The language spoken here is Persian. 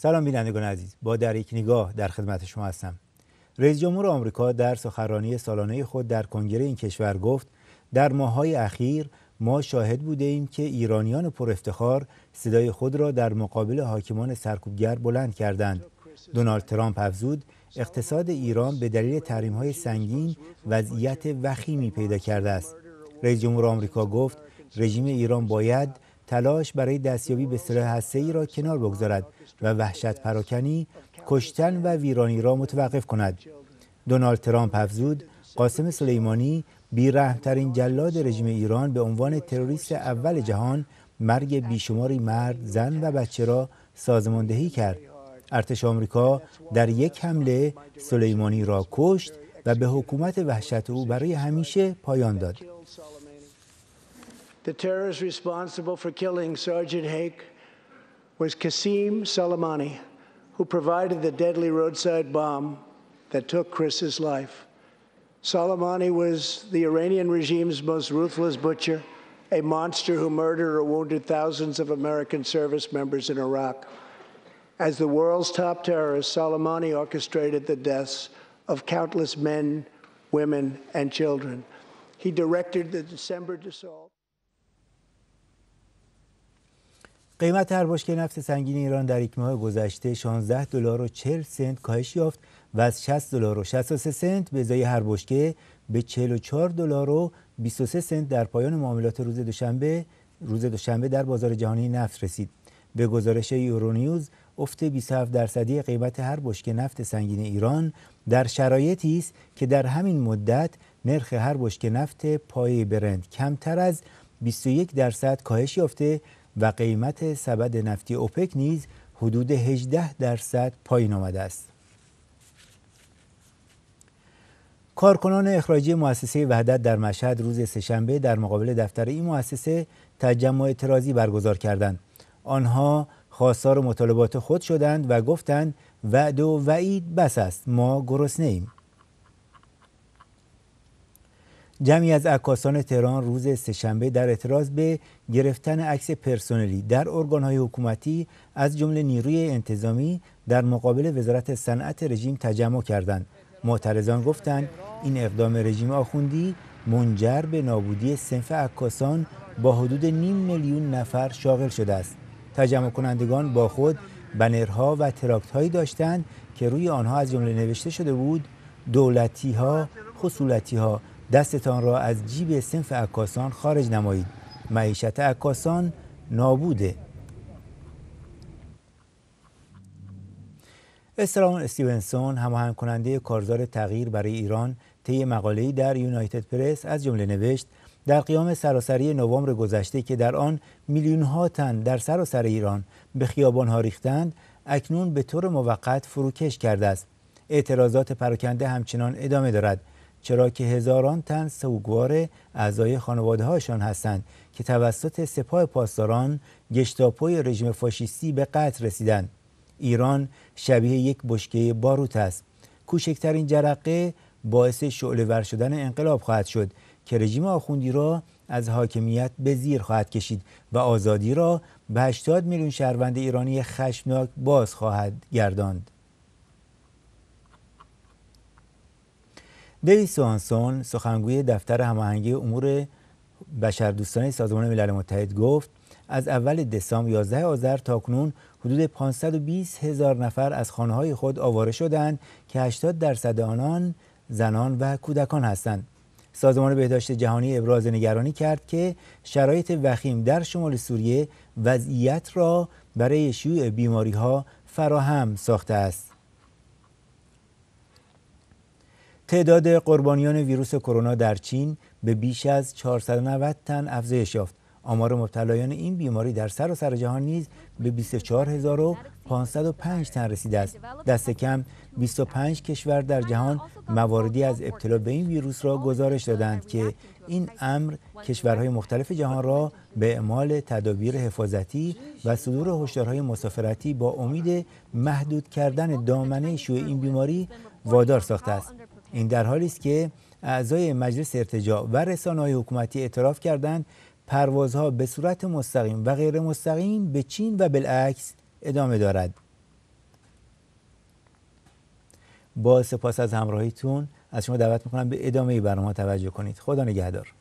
سلام بینندگان عزیز با در یک نگاه در خدمت شما هستم رئیس جمهور آمریکا در سخنرانی سالانه خود در کنگره این کشور گفت در ماهای اخیر ما شاهد بوده ایم که ایرانیان پر افتخار صدای خود را در مقابل حاکمان سرکوبگر بلند کردند دونالد ترامپ افزود اقتصاد ایران به دلیل های سنگین وضعیت وخیمی پیدا کرده است رئیس جمهور آمریکا گفت رژیم ایران باید تلاش برای دستیابی به سلاح ای را کنار بگذارد و وحشت پراکنی، کشتن و ویرانی را متوقف کند. دونالد ترامپ افزود قاسم سلیمانی بیرحمترین جلاد رژیم ایران به عنوان تروریست اول جهان مرگ بیشماری مرد، زن و بچه را سازماندهی کرد. ارتش آمریکا در یک حمله سلیمانی را کشت و به حکومت وحشت او برای همیشه پایان داد. The terrorist responsible for killing Sergeant Hake was Qasim Soleimani, who provided the deadly roadside bomb that took Chris's life. Soleimani was the Iranian regime's most ruthless butcher, a monster who murdered or wounded thousands of American service members in Iraq. As the world's top terrorist, Soleimani orchestrated the deaths of countless men, women, and children. He directed the December assault. قیمت هر بشکه نفت سنگین ایران در یک ماه گذشته 16 دلار و 40 سنت کاهش یافت و از 60 دلار و 63 سنت به ازای هر بشکه به 44 دلار و 23 سنت در پایان معاملات روز دوشنبه روز دوشنبه در بازار جهانی نفت رسید. به گزارش یورونیوز افت 27 درصدی قیمت هر بشکه نفت سنگین ایران در شرایطی است که در همین مدت نرخ هر بشکه نفت پایه برند کمتر از 21 درصد کاهش یافته و قیمت سبد نفتی اوپک نیز حدود 18 درصد پایین آمده است. کارکنان اخراجی مؤسسه وحدت در مشهد روز سهشنبه در مقابل دفتر این مؤسسه تجمع اعتراضی برگزار کردند. آنها خواستار مطالبات خود شدند و گفتند وعد و وعید بس است ما گرسنه جمعی از عکاسان تهران روز سهشنبه در اعتراض به گرفتن عکس پرسنلی در ارگانهای حکومتی از جمله نیروی انتظامی در مقابل وزارت صنعت رژیم تجمع کردند معترضان گفتند این اقدام رژیم آخوندی منجر به نابودی سنف عکاسان با حدود نیم میلیون نفر شاغل شده است تجمع کنندگان با خود بنرها و تراکت داشتند که روی آنها از جمله نوشته شده بود دولتی ها ها دستتان را از جیب سنف عکاسان خارج نمایید معیشت عکاسان نابوده استرامون استیونسون هماهنگ کننده کارزار تغییر برای ایران طی مقاله‌ای در یونایتد پرس از جمله نوشت در قیام سراسری نوامبر گذشته که در آن میلیون تن در سراسر ایران به خیابان ریختند اکنون به طور موقت فروکش کرده است اعتراضات پراکنده همچنان ادامه دارد چرا که هزاران تن سوگوار اعضای خانواده هاشان هستند که توسط سپاه پاسداران گشتاپوی رژیم فاشیستی به قتل رسیدند ایران شبیه یک بشکه باروت است کوچکترین جرقه باعث شعله ور شدن انقلاب خواهد شد که رژیم آخوندی را از حاکمیت به زیر خواهد کشید و آزادی را به 80 میلیون شهروند ایرانی خشمناک باز خواهد گرداند دیوید سوانسون سخنگوی دفتر هماهنگی امور بشردوستانه سازمان ملل متحد گفت از اول دسامبر 11 آذر تا کنون حدود 520 هزار نفر از خانهای خود آواره شدند که 80 درصد آنان زنان و کودکان هستند. سازمان بهداشت جهانی ابراز نگرانی کرد که شرایط وخیم در شمال سوریه وضعیت را برای شیوع بیماری ها فراهم ساخته است. تعداد قربانیان ویروس کرونا در چین به بیش از 490 تن افزایش یافت. آمار مبتلایان این بیماری در سراسر سر جهان نیز به 24505 تن رسیده است. دست کم 25 کشور در جهان مواردی از ابتلا به این ویروس را گزارش دادند که این امر کشورهای مختلف جهان را به اعمال تدابیر حفاظتی و صدور هشدارهای مسافرتی با امید محدود کردن دامنه شیوع این بیماری وادار ساخته است. این در حالی است که اعضای مجلس ارتجاع و های حکومتی اعتراف کردند پروازها به صورت مستقیم و غیر مستقیم به چین و بالعکس ادامه دارد با سپاس از همراهیتون از شما دعوت میکنم به ادامه برنامه توجه کنید خدا نگهدار